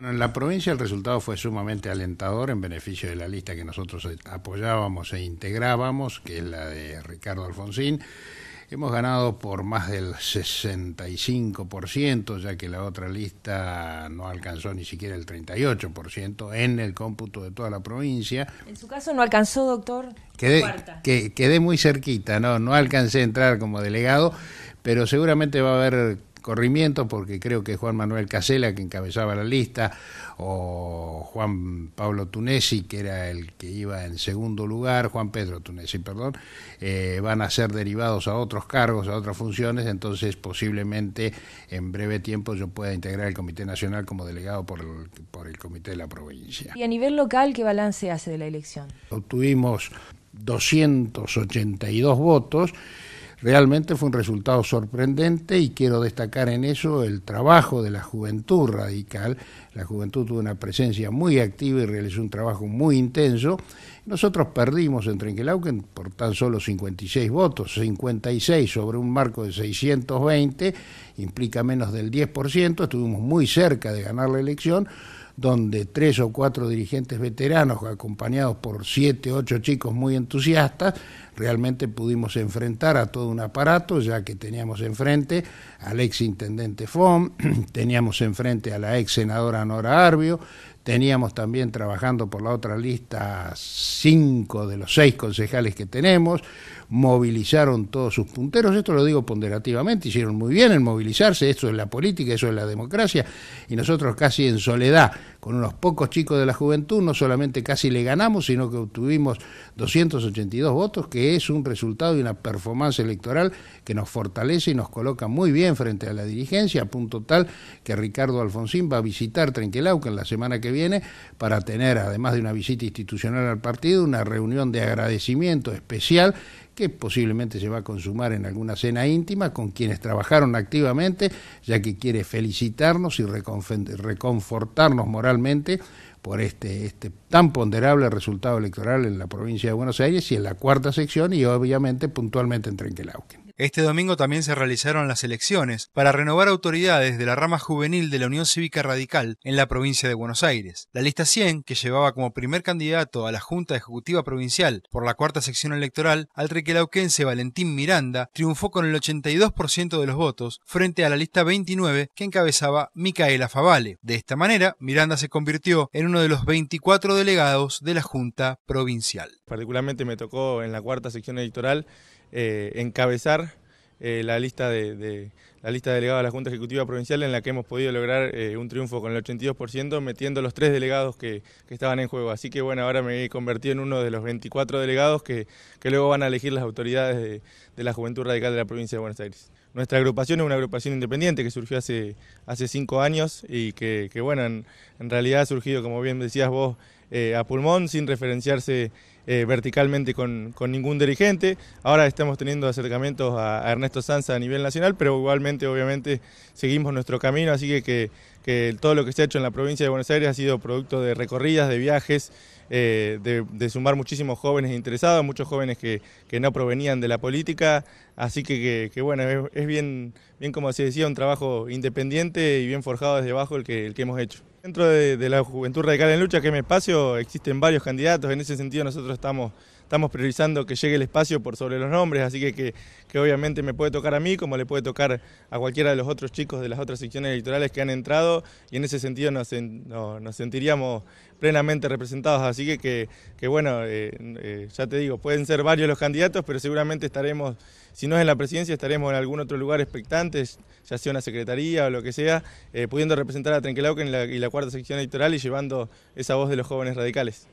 En la provincia el resultado fue sumamente alentador en beneficio de la lista que nosotros apoyábamos e integrábamos, que es la de Ricardo Alfonsín. Hemos ganado por más del 65%, ya que la otra lista no alcanzó ni siquiera el 38% en el cómputo de toda la provincia. En su caso no alcanzó, doctor. Quedé, quedé muy cerquita, no, no alcancé a entrar como delegado, pero seguramente va a haber Corrimiento porque creo que Juan Manuel Casela, que encabezaba la lista, o Juan Pablo Tunesi, que era el que iba en segundo lugar, Juan Pedro Tunesi, perdón, eh, van a ser derivados a otros cargos, a otras funciones, entonces posiblemente en breve tiempo yo pueda integrar el Comité Nacional como delegado por por el Comité de la Provincia. ¿Y a nivel local qué balance hace de la elección? Obtuvimos 282 votos Realmente fue un resultado sorprendente y quiero destacar en eso el trabajo de la juventud radical. La juventud tuvo una presencia muy activa y realizó un trabajo muy intenso. Nosotros perdimos en Trenquelauquen por tan solo 56 votos, 56 sobre un marco de 620, implica menos del 10%, estuvimos muy cerca de ganar la elección donde tres o cuatro dirigentes veteranos, acompañados por siete, ocho chicos muy entusiastas, realmente pudimos enfrentar a todo un aparato, ya que teníamos enfrente al ex intendente FOM, teníamos enfrente a la ex senadora Nora Arbio, teníamos también trabajando por la otra lista cinco de los seis concejales que tenemos, movilizaron todos sus punteros, esto lo digo ponderativamente, hicieron muy bien en movilizarse, esto es la política, eso es la democracia, y nosotros casi en soledad con unos pocos chicos de la juventud, no solamente casi le ganamos, sino que obtuvimos 282 votos, que es un resultado y una performance electoral que nos fortalece y nos coloca muy bien frente a la dirigencia, a punto tal que Ricardo Alfonsín va a visitar Trenquelauca en la semana que viene para tener, además de una visita institucional al partido, una reunión de agradecimiento especial que posiblemente se va a consumar en alguna cena íntima con quienes trabajaron activamente, ya que quiere felicitarnos y reconfortarnos moralmente por este, este, tan ponderable resultado electoral en la provincia de Buenos Aires y en la cuarta sección y obviamente puntualmente en Trenquelauquen. Este domingo también se realizaron las elecciones para renovar autoridades de la rama juvenil de la Unión Cívica Radical en la provincia de Buenos Aires. La lista 100, que llevaba como primer candidato a la Junta Ejecutiva Provincial por la cuarta sección electoral al Valentín Miranda, triunfó con el 82% de los votos frente a la lista 29 que encabezaba Micaela Favale. De esta manera, Miranda se convirtió en uno de los 24 delegados de la Junta Provincial. Particularmente me tocó en la cuarta sección electoral eh, encabezar eh, la, lista de, delegados la lista delegada de la Junta Ejecutiva Provincial en la que hemos podido lograr eh, un triunfo con el 82%, metiendo los tres delegados que, estaban en juego. Así que bueno, ahora me he convertido en uno de los 24 delegados que, luego van a elegir las autoridades de, la Juventud Radical de la Provincia de Buenos Aires. Nuestra agrupación es una agrupación independiente que surgió hace, hace cinco años y que, bueno, en, realidad ha surgido, como bien decías vos, a pulmón, sin referenciarse eh, verticalmente con, ningún dirigente. Ahora estamos teniendo acercamientos a, Ernesto Sanza a nivel nacional, pero igualmente, obviamente, seguimos nuestro camino, así que, que, todo lo que se ha hecho en la provincia de Buenos Aires ha sido producto de recorridas, de viajes, eh, de, sumar muchísimos jóvenes interesados, muchos jóvenes que, que no provenían de la política, así que, bueno, es, es, bien, bien, como se decía, un trabajo independiente y bien forjado desde abajo el que, el que hemos hecho. Dentro de, la Juventud Radical en Lucha, que es mi espacio, existen varios candidatos. En ese sentido, nosotros estamos estamos priorizando que llegue el espacio por sobre los nombres, así que, que, obviamente me puede tocar a mí como le puede tocar a cualquiera de los otros chicos de las otras secciones electorales que han entrado y en ese sentido nos, sentiríamos plenamente representados, así que, que, bueno, eh, eh, ya te digo, pueden ser varios los candidatos, pero seguramente estaremos, si no es en la presidencia, estaremos en algún otro lugar expectantes, ya sea una secretaría o lo que sea, eh, pudiendo representar a Trenquelauquen y la cuarta sección electoral y llevando esa voz de los jóvenes radicales.